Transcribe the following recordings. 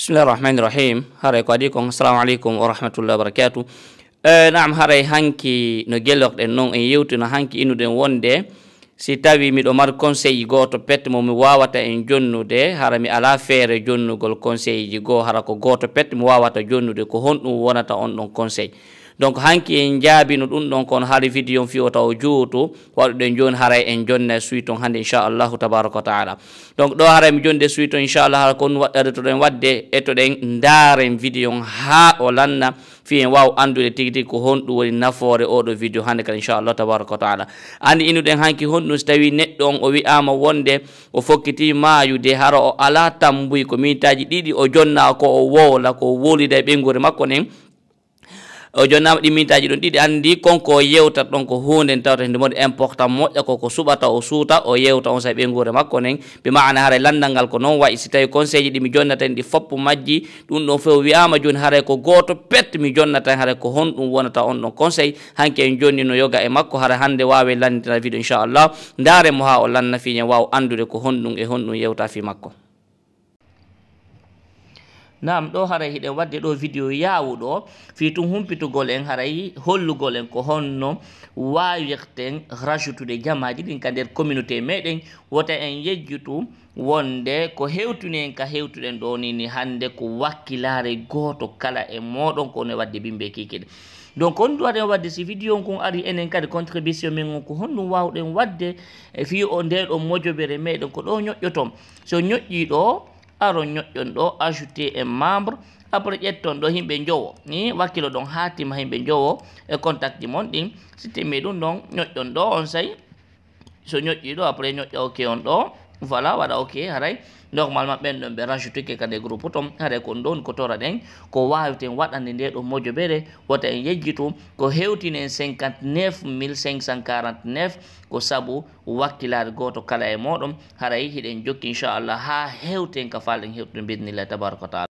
bisimillahi irrahmani irrahim haaray ko adi kon assalamu aleykum wa rahmatullahi wa barakatu eh, naam haaray hanki no gelloɗen noon en yewtino hanki innuɗen wonde si tawi miɗo mari conseil goto pet mo mi wawata en jonnude hara mi ala feere jonnugol conseil ji goo hara ko goto pet mi wawata jonnude ko honɗum wonata on ɗon conseil donc hanki en jaabino ɗum ɗon kon hari vidéo fiwata o jootu waɗuɗen joni hara en jonne suit on hande inchallahu tabaraka wa taala donc ɗo hara mi jonde suit o inchallah hara kon waɗɗatoɗen wadde ettoɗen daren vidéo ha o lanna fi en waw andude tigi tigi ko honɗum woni nafoore oɗo vidéo hande kadi inchallah tabaraka wa taala andi innuɗen hanki honɗum so tawi neɗɗo on o wi'ama wonde o fokkiti maayude hara o ala tambuy ko minitaji ɗiɗi o jonna ko o wowla ko wolida e ɓengure makko nen o joni nama ɗimmintaji ɗon ɗiɗi andi konko yewtat ɗon ko hunde n tawta hende mode important moƴƴa koko suɓata o suuta o yewta on sa ɓe guure makko nen ɓe maana haara landal ngal ko noon wayi si tawi conseil ji ɗi mi jonnatan ɗi foppu majji ɗum ɗon fof wiyama joni haara ko goto pet mi jonnatan haara ko honɗum wonata on ɗon conseil hanke en joni no yoga e makko haara hande wawi e landitana e video inchallah daremo ha o lannafiña waw andude ko honɗum e honɗum yewta fi makko nam ɗo haray hiɗen wadde ɗo vidéo yawuɗo fi tun humpitugol en haray hollugol en ko honno wawirten rajoutude jamaji ɗin ka nder communauté meɗen wota en yejjutu wonde ko hewtuni en ka hewtuɗen ɗo nini hande ko wakkilare goto kala e moɗon kone wadde bimɓe kikiɗe donc on duwaɗen wadde si vidéo kon ari enen kadi contribution men on ko honɗum wawɗen wadde e fi o nde ɗo mojobere meɗen ko ɗo ñoƴƴo ton so ñoƴƴiɗo aro nyoƴƴon ɗo ajouté un e membre après ƴetton do himbe jowo ni don hati ma himbe jowo e contact mon din cité temi ɗum ɗon on say so nyoƴƴi après nyoƴƴa ok on do voilà wala ok haray normalement ɓen ɗon ɓe rajouté ke kadi e groupe tom haɗa ko ɗon ko tora ɗen ko wawiten waɗande nde ɗo mojo ɓeɗe wota en yejjitu ko hewtini en 59 549 ko saabu wakkilade goto kala e moɗon haɗa yehiɗen jokki inchallah ha hewten ka falɗen hewtude bidnillah tabaraka wa taala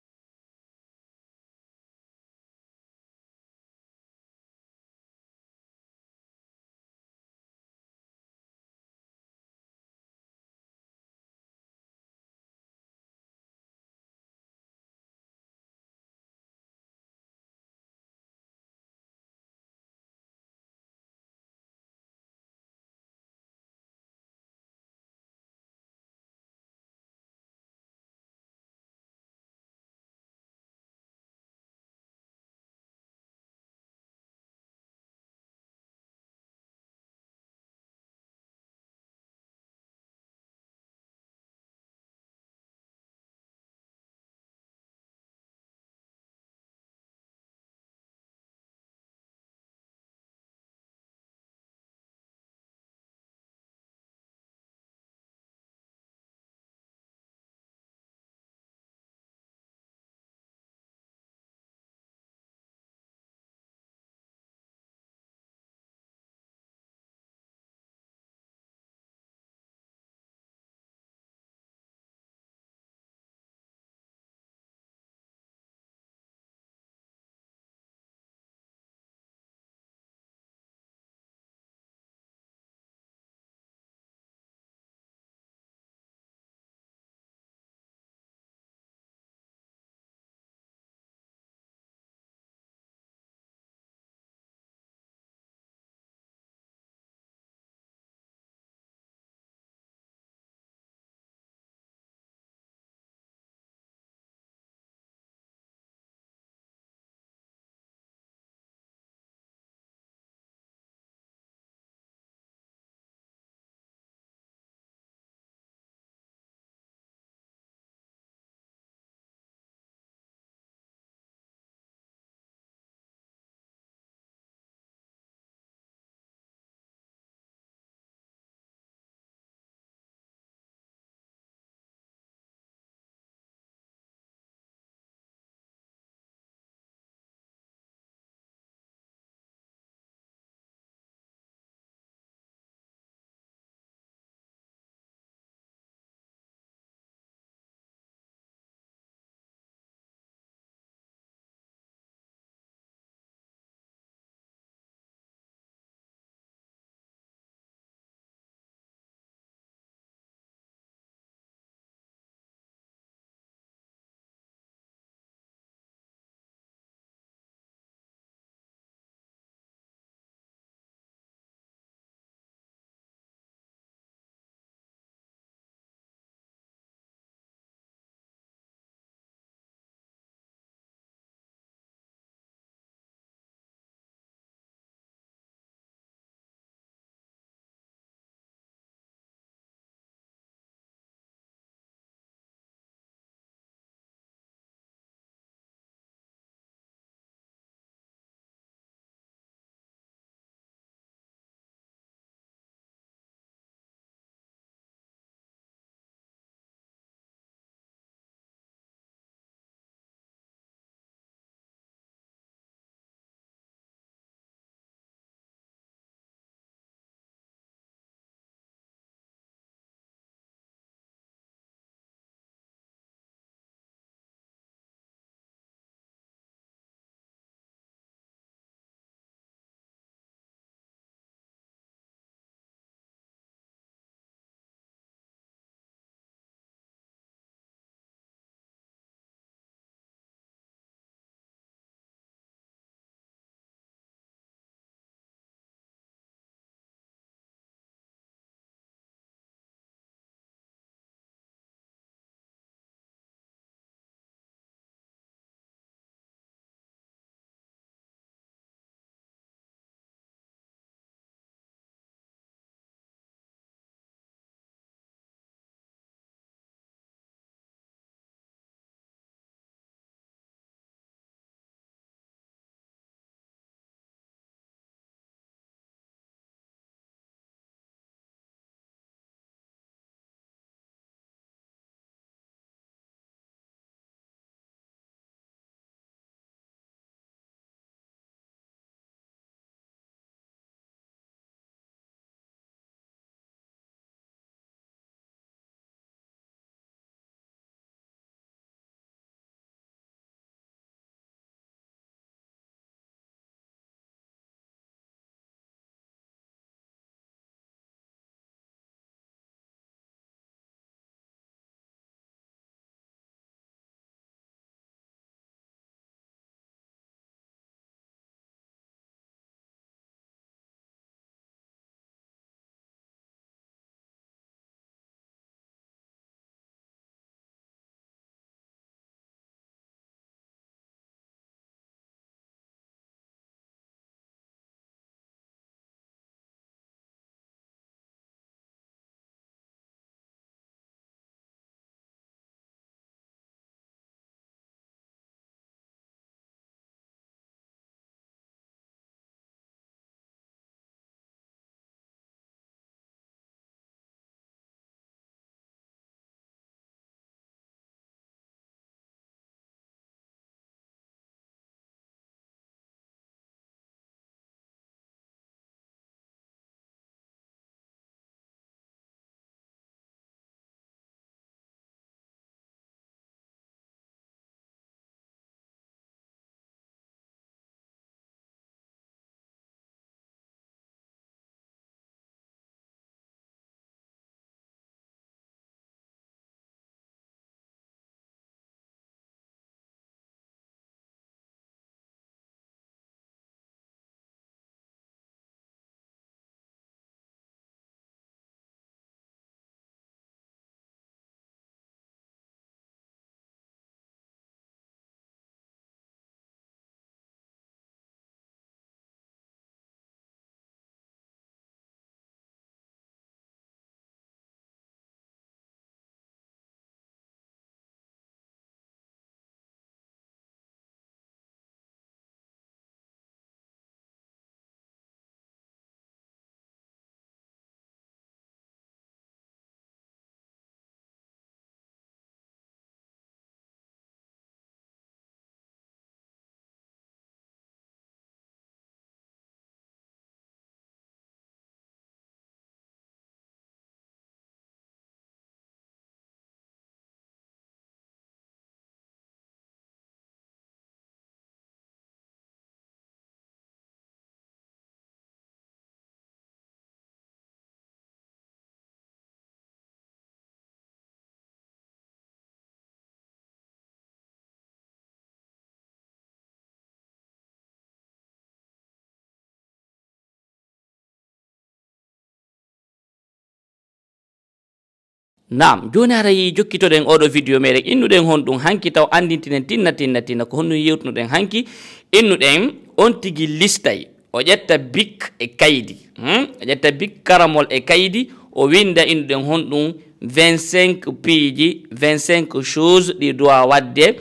nam joni arayi jokkitoɗen oɗo vidéo meɗen innuɗen hon ɗum hanki taw andintinen tinna tinna tinna ko honnum yewtunoɗen hanki innuɗen on tigui listay o ƴetta bik e kaydi hmm? o ƴetta bik karamol e kaydi o winda innuɗen hon ɗum 25 piiji 25 chose ɗi doit wadde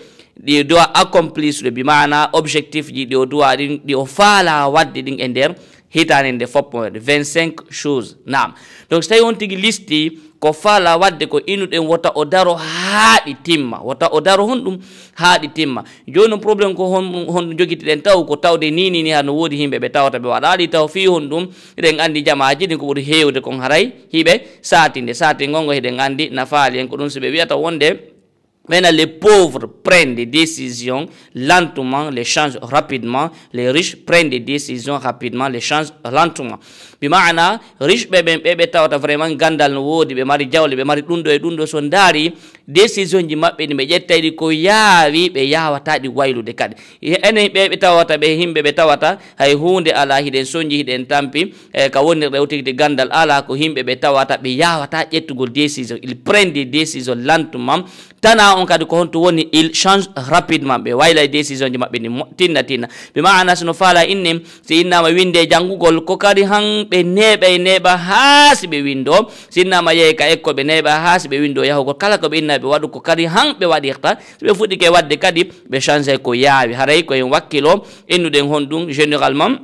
ɗi doit accomplisde bi mana objectif ji ɗi o duwa ɗin ɗi o faala wadde ɗin e nder hitaani nde fop 25 eh, chose naam donc so tawi on tigi listi ko fala wadde ko inuɗen wota o daro haaɗi timma wota o daro honɗum haaɗi timma joni no probléme ko hon jogitiɗen taw ko tawde nini ni hano woodi himɓe ɓe tawata ɓe waɗaɗi taw fi honɗum eɗen andi jamaji ɗin ko ɓuuri hewde kon haray hiɓe satinde sati gongo heɗen andi nafaali hen ko ɗum so ɓe wiyata wonde Maintenant, les pauvres prennent des décisions lentement, les changent rapidement. Les riches prennent des décisions rapidement, les changent lentement. Bimana, riches bebe bebe tawata vraiment gandal no wodi be mari jawle be mari dundo e dundo so ndari decision ji mabbe ni be jettaydi ko yaawi be yawata di waylude kadi ene be tawata be himbe be tawata hay hunde ala hiden sonji hiden tampi e ka woni rewtigde gandal ala ko himbe be tawata be yawata jettugol decision il prend des décisions lentement tana on kadi ko honto woni il change rapidement ɓe wayla décision ji maɓɓe ni tinna tinna ɓe maana sono faala inni si innama winde jangugol ko kadi han ɓe neeɓa e neeɓa haa si ɓe windo si innama yehi ka ekko ɓe neeɓa haa si ɓe windo yahugol kala ko ɓe inna ɓe waɗu ko kadi han ɓe waɗirta so ɓe fuɗɗi ke wadde kadi ɓe change ko yaawi haray koyen wakkilo innuɗen hon ɗum généralement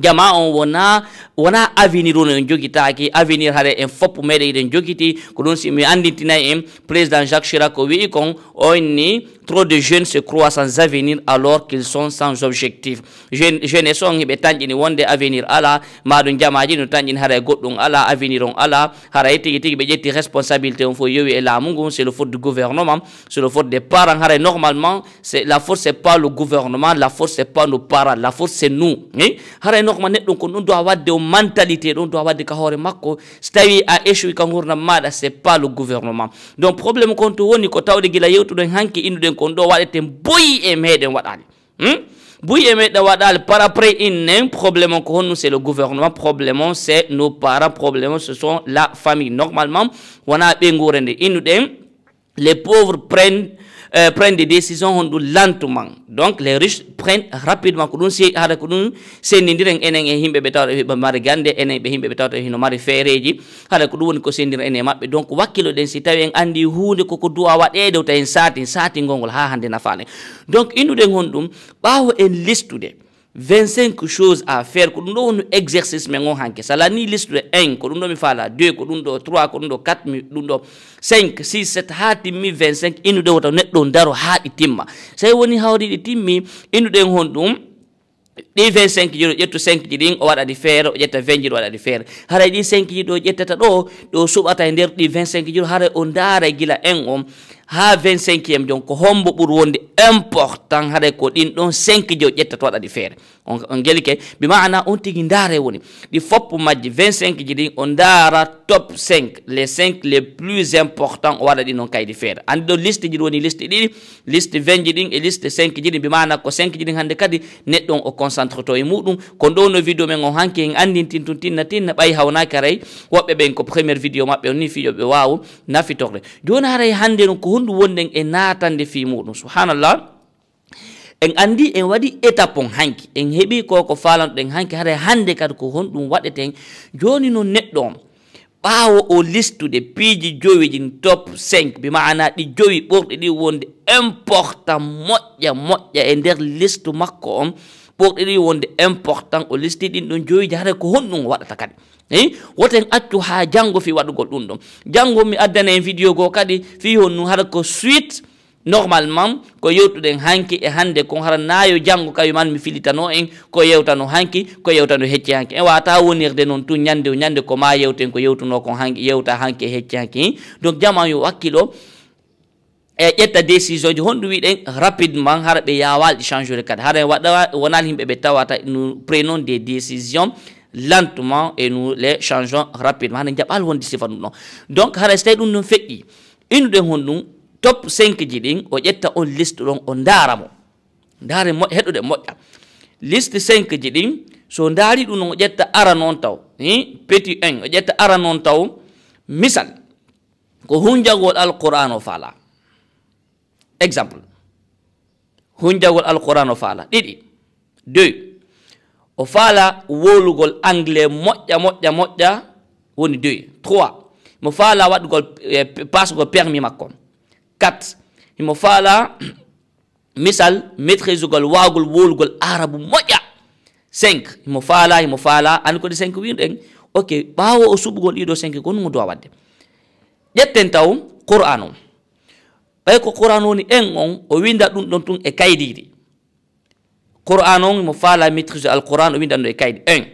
jama on wona wona avenir o noen jogitaki avenir hare en fopp meɗe iɗen jogiti ko ɗum si mi andintinayi en président jacques chirac o wi'i kon on ni trop de jeunes se croient sans avenir alors qu'ils sont sans objectif jeune son hiɓe tañƴini wonde avenir ala avenir. jamaji no tañƴini haray goɗɗum ala avenir on ala haray tigi tigi ɓe ƴetti responsabilité on fof yewi e c'est le faute du gouvernement c'est le faute des parents normalement c'est la faute n'est pas le gouvernement la faute n'est pas nos parents la force c'est nous i hein? normalement normal neɗɗon ko ɗum dowa wadde o mentalité ɗum dowa wadde ka hoore makko so tawi a échoui c'est pas le gouvernement donc probléme kon de woni ko tawde gila yewtuɗen hanki nous enen kon ɗo waɗeten boyi e meden waɗali hmm? boyi e meden waɗali par après innen problème on ko Nous c'est le gouvernement problème c'est nos parents problème ce sont la famille normalement wana be gure nde les pauvres prennent euh, prennent des décisions hondu lentement donc les riches prennent rapidement ko si haɗa ko ɗum sendidiren enen e himɓe ɓe tawɗa e mari gande enen ɓe himɓe ɓe tawɗa e hino mari feereji ko ɗum woni ko sendira enen e maɓɓe donc wakkilo ɗen si tawi en andi hunde koko duwa de o tawi en saati satingol ha hande nafani donc innuɗen hon ɗum bawo en listude 25 chose à faire ko ɗum ɗo wono exercice men o hanke so lani liste 1 ko ɗum ɗo mi faala 2 ko ɗum ɗo 3 ko ɗum ɗo 4 mi ɗum ɗo 5 6 7 ha timmi 25 innu ɗen wota neɗɗo daro ha ɗi timma so y woni hawri ɗi timmi innu ɗen hon ɗum ɗi 25 jiɗo ƴettu 5 ji ɗin o waɗaɗi feere o ƴetta 20 jiɗo waɗaɗi feere haray ɗi 5 ji ɗo ƴettata ɗo ɗo suɓata e nder ɗi 25 jiɗo haray o ndaara e gila 1 on ha 25 e jon ko hombo ɓuur wonde important haɗa ko ɗin ɗon 5 jo ƴettata waɗaɗi feere on, on guelke bi maana on tigi 25 ji on Dara top 5 les 5 les plus importants o waɗa ɗi noon kaydi feere liste, ɗo liste 20, woni liste ɗiɗi liste 20 ji e liste 5 ji ko 5 ji hannde kadi neɗɗo on o concentre e no vidéo men on hanki en tin natin tinna tinna on hawnaki haray woɓɓe ko premiére on ni fijoɓe wawa nafitorde joni haray hannde non ko e naatande fi muɗum subhanallah en andi en waɗi étape on hanki en heɓi koko falanoɗen hanki haɗa hande kadi ko honɗum waɗeten joni no neɗɗo on ɓawo o listude piiji joyi ji top 5 bima'ana ɗi joyi ɓorɗe ɗi wonde important moƴƴa moƴƴa e nder listu makko on ɓorɗe ɗi wonde important o listi ɗin ɗon joyi ji haɗa ko honɗum waɗata kadi ei woten accu ha janggo fi waɗugol ɗum ɗon janggo mi addana en vidéo go kadi fi honnum haɗa ko suite normalement ko yewtuɗen hanki e hande ko hara naayo janngo man mi filitano en ko yewtano hanki ko yewtano hecci hanki en wata wonirde noon tun ñande ñande ko ma yewten ko yewtuno ko hanki yewta hanki e hanki donc jaman yo wakkilo e ƴetta décision ji honɗum rapidement hara ɓe nous prenons des décisions lentement et nous les changeons rapidement donc hara so tawi ɗum ɗum feƴƴi innuɗen top 5 ji ɗin o ƴetta on liste ɗon o ndaara mo ndaare mo heɗude moƴƴa liste 5 ji ɗin so ndaari ɗum noon o ƴetta ara noon taw i petit 1 o ƴetta ara noon taw misal ko hunjagol alqouran o faala exemple hunjagol alqouran o faala ɗiɗi 2 o faala wolugol anglais moƴƴa moƴƴa moƴƴa woni 2 3 mo faala waɗgol eh, passgol permis makko 4 himofala misal maîtrise gol wagol wolgol arabu moƴƴa 5 himo faala himo faala an kode 5 winɗen ok ɓawo o suɓugol ɗiɗo 5 ko numo dowa wadde ƴetten taw qur'an o ɓay ko qur'an woni en on o winda ɗum ɗon tun e kaydiɗi qur'an on mo faala maîtrise alquran o winda ɗum e kaydi un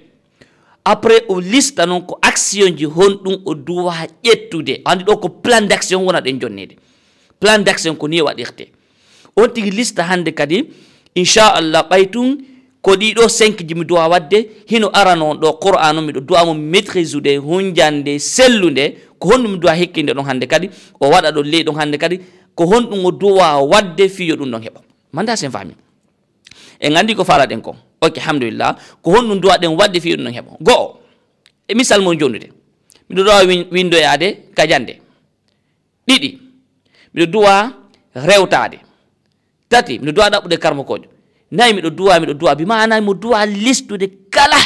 après o lista noon ko action ji honɗum o duwa ƴettude andi ɗo ko plan d' action wona ɗen jonnede plan d' action ko ni waɗirte on tigi lista hande kadi inchallah ɓay tun ko ɗiɗo 5 ji mi duwa wadde hino aranoon ɗo qouran o miɗo duwamo maitrise ude hunjande sellude ko honɗum duwa hekkide ɗon hande kadi o waɗa ɗo ley ɗon hande kadi ko honɗum o duwa wadde fiyo ɗum ɗon heɓa manda sen fami en gandi ko fala ɗen ko ok hamdulillah ko honɗum duwa ɗen wadde fiyo ɗum ɗon heɓa goo e misal mo jonnude miɗo duwa windoyade kajande ɗiɗi Le duwa rewtade tati miɗo duwa ɗaɓɓude kojo nayi miɗo duwa miɗo duwa bimana mo duwa listude kala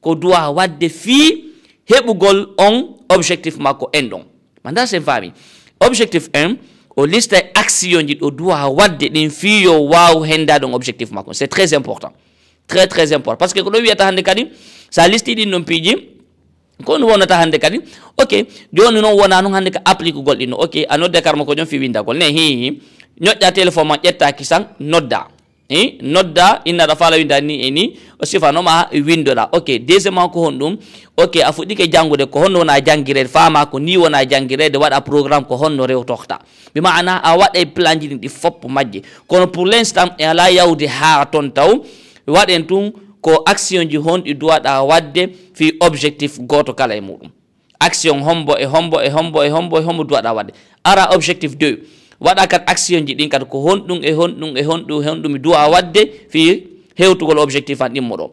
ko duwa wadde fi heɓugol on objectif makko en ɗon manda sen fami. objectif 1 o lista e action ji ɗo duwa wadde ɗin fi yo waw henda on objectif makko c'est très important très très important Parce que ko ɗo wiyata kadi sa liste ɗin non piiji ko no wonata hande kadi ok joni noon wona noon hande ka applique gol ɗinno ok a nodde karma ko joni fi windagol ne hi ñoƴƴa téléphone ma ƴetta kisan nodda i nodda innaɗa fala winda ni e ni o sifanoma windoɗa ok deuxièmement ko honɗum ok a fuɗɗike janggude ko honno wona jangguirede fama ko ni wona jangguirede waɗa programme ko honno rewtokta mi mana a waɗa e plan ji ɗin ɗi foppo majje kono pour l' instant e ala yawde ha toon taw waɗen tun ko action ji honɗi doit wadde fi objectif goto kala e action hombo e hombo e hombo e hombo e wadde ara objectif deux waɗa kat action ji ɗin kadi ko honɗum e honɗum e honɗum e honɗum duwa wadde fi hewtugol objectif an ɗimmoɗo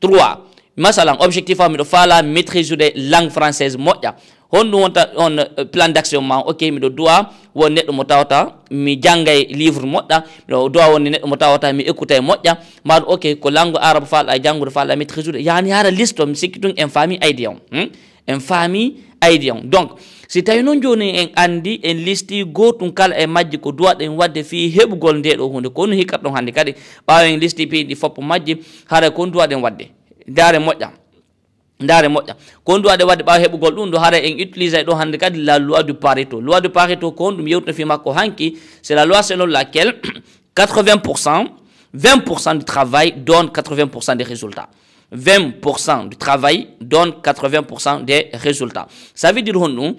trois masalan objectif miɗo faala maitrise ude langue française moƴƴa honɗum wonta on eh, plan d' action ma ok miɗo duwa won neɗɗo mo tawata mi janggay livre moƴƴa miɗo duwa wonde neɗɗo mo tawata mi écoute e moƴƴa mbaɗo ok ko langue arabe falɗa e janggude falɗa maitrise ude yani hara liste o mi sikki tun en fami aidia on hmm? en fami aidia on donc si tawi noon joni en andi en listi gotum kala e majje ko duwaɗen wadde fi heɓugol ndeɗo hunde ko onum hikkata ɗon hannde kadi ɓawen listi piɗi foppo majje haara kon duwaɗen wadde dare moƴƴa ndare moƴƴa ko ndu aɗa waɗi ɓawa heɓugol ɗum ɗo hara en utilise ɗo hannde kadi la loi du pareto loi du pareto ko on ɗum fi makko hanki c'est la loi selon laquelle 80 20 du travail donne 80 des résultats 20 du travail donne 80 des résultats ça veut dire hon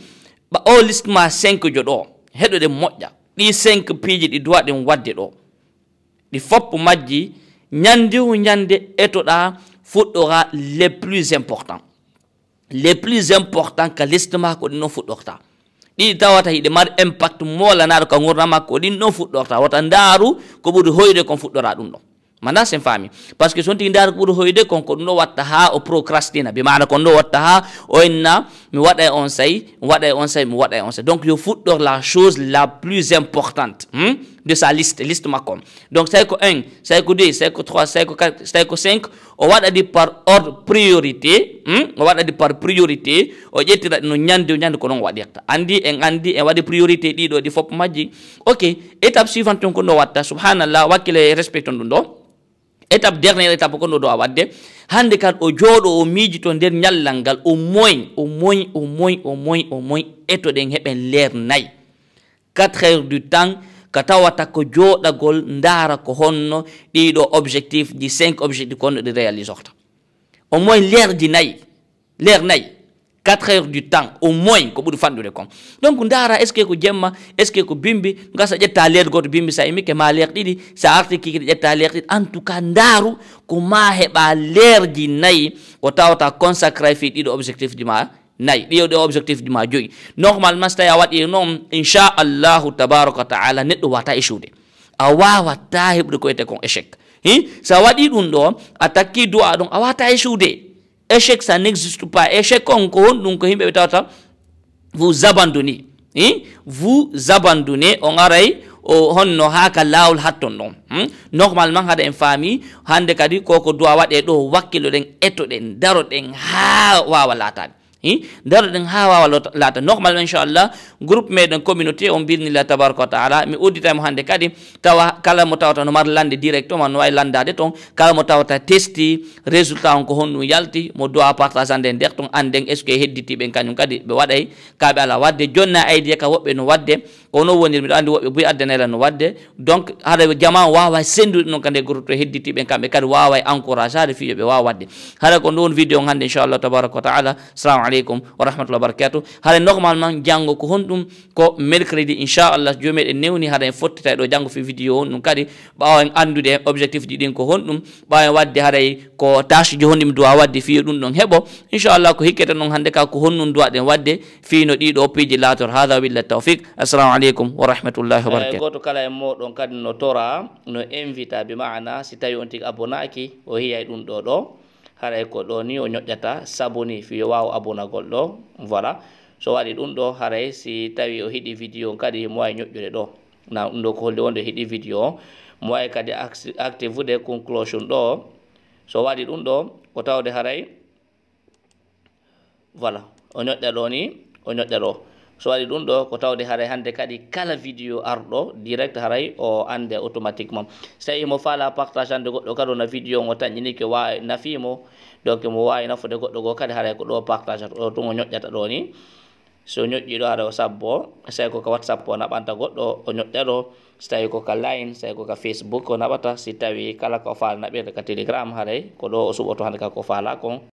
ba ɓa o listma 5 jo ɗo heɗo ɗen moƴƴa ɗi 5 piiji ɗi duwa ɗen wadde ɗo ɗi foppo majji ñande o ñande etoɗa fuɗɗora les plus important les plus important ka liste ma ko ɗin noon fuɗɗorta ɗiɗi wata hiɗe mari impact molanaɗo ka gurdam makko ɗin ɗon fuɗɗorta wata ndaru ko ɓuri hoyde kon fuɗɗora ɗum ɗon manda sen fami parce que son tigi ko hoyde kon ko no watta ha o procrastina be mana kon no watta ha o enna mi wada e on sayi wada e on sayi mi wada e on sayi donc yo fuɗɗor la chose la plus importante hmm? de sa liste, liste Macron Donc, que 1, que 2, que 3, que 4, que 5, on va dire par ordre priorité, on va dire par priorité, on va dire no nyande Andi on va wadi priorité di di fop maji. OK, étape suivante ko no va subhanallah wakile respecton respectons do. étape dernière étape qu'on no do wadde hande 4 heures du temps ka tawata ko joɗagol ndaara ko honno ɗiɗo objectif ji cinq objectif konno ɗi réalisorta au moins l'air di nayi l'air nayi 4 heures du temps au moins ko ɓuri fanɗude kon donc ndaara est ce que ko jemma est ce que ko bimbi gasa ƴetta leer goto bimbi sa imike ma leer ɗiɗi sa arti kikiɗe ƴetta leer ɗiɗi en tout cas ndaaru ko ma heɓa leerji nayi ko tawata consacré fi ɗiɗo objectif ji ma nay l'objectif objective objectif ma joyi normalement so tawi a waɗi noon inchallahu tabaraka taala neɗɗo wata a wawata ko wiyete kon échec hi sa wadi ɗum ɗo a takki du'a ɗon a échec ça n'existe pas échec kon ko ko vous abandonnez. vous abandonné on aray o oh, honno haka lawol hmm? normalement hade en faami hande kadi koko duwa waɗe ɗo eto den daro daroɗen ha wawa latade nder ɗen ha wawa laata normalement inchallah groupe meɗen communauté on birnillah tabaraka wa taala mi udditamo hannde kadi tawa kala mo tawata no mar lande directement no wawi landade toon kala mo tawata testi résultat on ko honɗum yalti mo dowa partageande nder toon anden est ce que hedditiɓen kañum kadi ɓe waɗay kaɓe ala wadde jonna aydiya ka woɓɓe no wadde ono no woniri mbiɗa andi woɓɓe boyi addanela no wadde donc haɗa jama wawa sendude noon kadi groupe to hedditiɓen kamɓe kadi wawa encourage ade wawa wadde haɗa ko nde vidéo on inchallah tabaraka wa taala salamu alaykum عليكم ورحمة الله وبركاته هذا نغمال من جانغو كهندوم كو ملكريدي دي إن شاء الله جو ميد نيوني هذا فوت تايدو جانغو في فيديو هندوم كادي باو ان اوبجكتيف دي دين كهندوم باو واد دي هذا كو تاش جو هندوم دوا واد دي في دون هبو إن شاء الله كو هكتا نون هندكا كهندوم دوا دي واد دي في نو دي دو بي لاتور هذا وبي التوفيق السلام عليكم ورحمة الله وبركاته غوتو كلا يمو دون كادي نو تورا نو انفيتا بمعنى ستايو انتك ابوناكي وهي دون دو دو haray ko ɗo ni o ñoƴƴata sabuni fi yo waw abuna goɗɗo voilà so waɗi ɗum ɗo haray si tawi o hiɗi vidéo kadi mo wawi ñoƴƴude ɗo na ɗum ɗo ko holdi wonde hiɗi vidéo mo wawi kadi active de conclusion ɗo so waɗi ɗum ɗo o tawde haray voilà o ñoƴƴa ɗo ni o ñoƴƴa ɗo so waɗi ɗum ɗo ko tawde haray hannde kadi kala vidéo arɗo direct haray o annde automatiquement so tawimo faala partage annde goɗɗo kadi no vidéo ngo tañƴiniki wawi nafimo donc mo wawi nafude goɗɗo goo kadi haray ko ɗo partage ato ɗo tun o ñoƴƴata ɗo ni so ñoƴƴi ɗo haɗa o sappo so tawi koko whatsapp o naɓanta goɗɗo o ñoƴƴa ɗo so tawi koka line so tawi koka facebook o naɓata si tawi kala ko faala naɓirde ka télégramme haray ko ɗo o suɓoto hannde ka ko faala kon